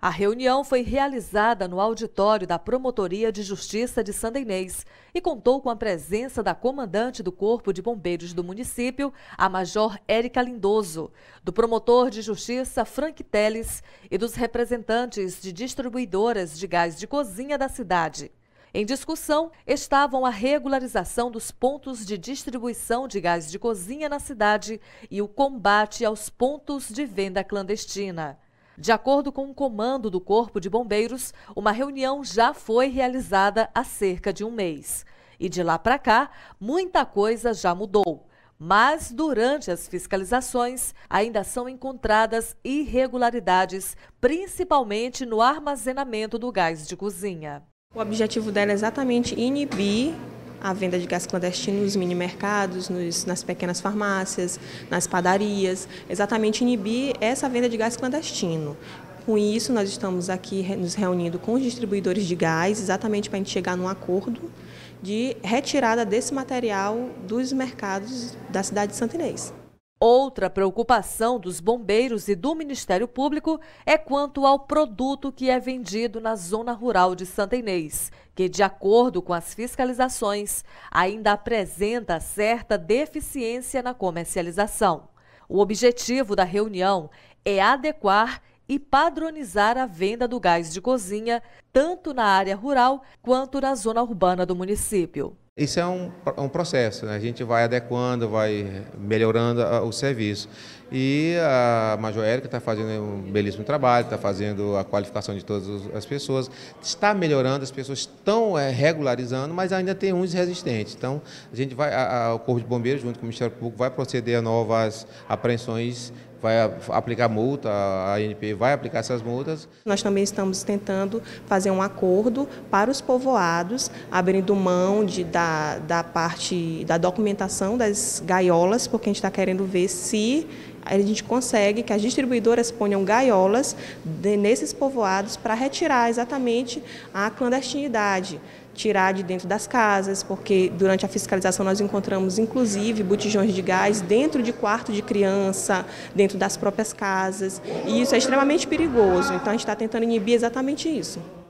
A reunião foi realizada no auditório da Promotoria de Justiça de Santa Inês e contou com a presença da comandante do Corpo de Bombeiros do município, a Major Érica Lindoso, do promotor de justiça Frank Teles e dos representantes de distribuidoras de gás de cozinha da cidade. Em discussão estavam a regularização dos pontos de distribuição de gás de cozinha na cidade e o combate aos pontos de venda clandestina. De acordo com o um comando do Corpo de Bombeiros, uma reunião já foi realizada há cerca de um mês. E de lá para cá, muita coisa já mudou. Mas durante as fiscalizações, ainda são encontradas irregularidades, principalmente no armazenamento do gás de cozinha. O objetivo dela é exatamente inibir a venda de gás clandestino nos mini-mercados, nas pequenas farmácias, nas padarias, exatamente inibir essa venda de gás clandestino. Com isso, nós estamos aqui nos reunindo com os distribuidores de gás, exatamente para a gente chegar num acordo de retirada desse material dos mercados da cidade de Santa Inês. Outra preocupação dos bombeiros e do Ministério Público é quanto ao produto que é vendido na zona rural de Santa Inês, que, de acordo com as fiscalizações, ainda apresenta certa deficiência na comercialização. O objetivo da reunião é adequar e padronizar a venda do gás de cozinha, tanto na área rural quanto na zona urbana do município. Isso é um, um processo, né? a gente vai adequando, vai melhorando a, ah, o serviço. E a Major Érica está fazendo um belíssimo trabalho, está fazendo a qualificação de todas as pessoas, está melhorando, as pessoas estão é, regularizando, mas ainda tem uns resistentes. Então, a gente vai, a, a, o Corpo de Bombeiros, junto com o Ministério Público, vai proceder a novas apreensões vai aplicar multa, a ANP vai aplicar essas multas. Nós também estamos tentando fazer um acordo para os povoados, abrindo mão de, da da, parte da documentação das gaiolas, porque a gente está querendo ver se a gente consegue que as distribuidoras ponham gaiolas de, nesses povoados para retirar exatamente a clandestinidade, tirar de dentro das casas, porque durante a fiscalização nós encontramos inclusive botijões de gás dentro de quarto de criança, dentro das próprias casas, e isso é extremamente perigoso. Então a gente está tentando inibir exatamente isso.